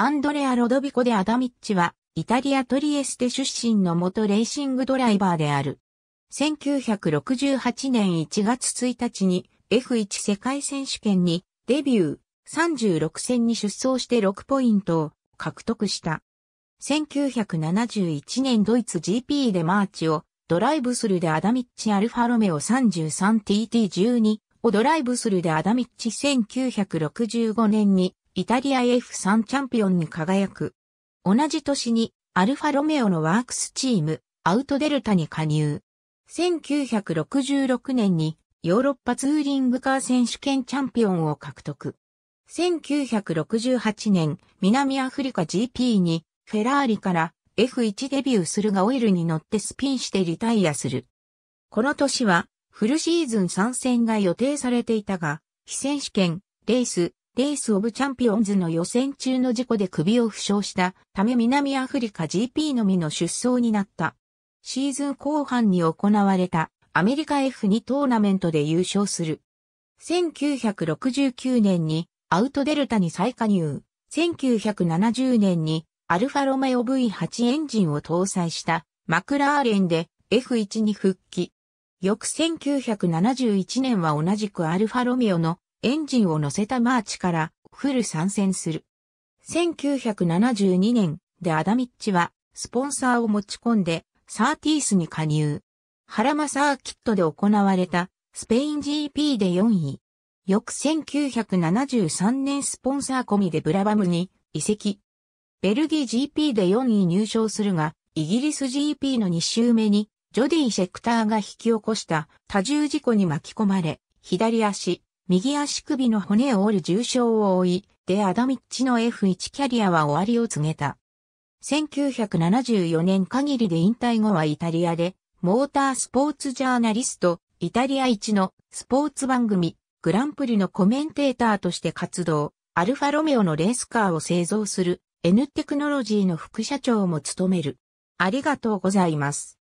アンドレア・ロドビコ・でアダミッチは、イタリア・トリエステ出身の元レーシングドライバーである。1968年1月1日に F1 世界選手権にデビュー36戦に出走して6ポイントを獲得した。1971年ドイツ GP でマーチをドライブスルでアダミッチアルファロメオ 33TT12 をドライブスルでアダミッチ1965年にイタリア F3 チャンピオンに輝く。同じ年にアルファロメオのワークスチームアウトデルタに加入。1966年にヨーロッパツーリングカー選手権チャンピオンを獲得。1968年南アフリカ GP にフェラーリから F1 デビューするがオイルに乗ってスピンしてリタイアする。この年はフルシーズン参戦が予定されていたが、非選手権、レース、レースオブチャンピオンズの予選中の事故で首を負傷したため南アフリカ GP のみの出走になった。シーズン後半に行われたアメリカ F2 トーナメントで優勝する。1969年にアウトデルタに再加入。1970年にアルファロメオ V8 エンジンを搭載したマクラーレンで F1 に復帰。翌1971年は同じくアルファロメオのエンジンを乗せたマーチからフル参戦する。1972年でアダミッチはスポンサーを持ち込んでサーティースに加入。ハラマサーキットで行われたスペイン GP で4位。翌1973年スポンサー込みでブラバムに移籍。ベルギー GP で4位入賞するが、イギリス GP の2周目にジョディ・シェクターが引き起こした多重事故に巻き込まれ、左足、右足首の骨を折る重傷を負い、でアダミッチの F1 キャリアは終わりを告げた。1974年限りで引退後はイタリアで、モータースポーツジャーナリスト、イタリア一のスポーツ番組、グランプリのコメンテーターとして活動、アルファロメオのレースカーを製造する N テクノロジーの副社長も務める。ありがとうございます。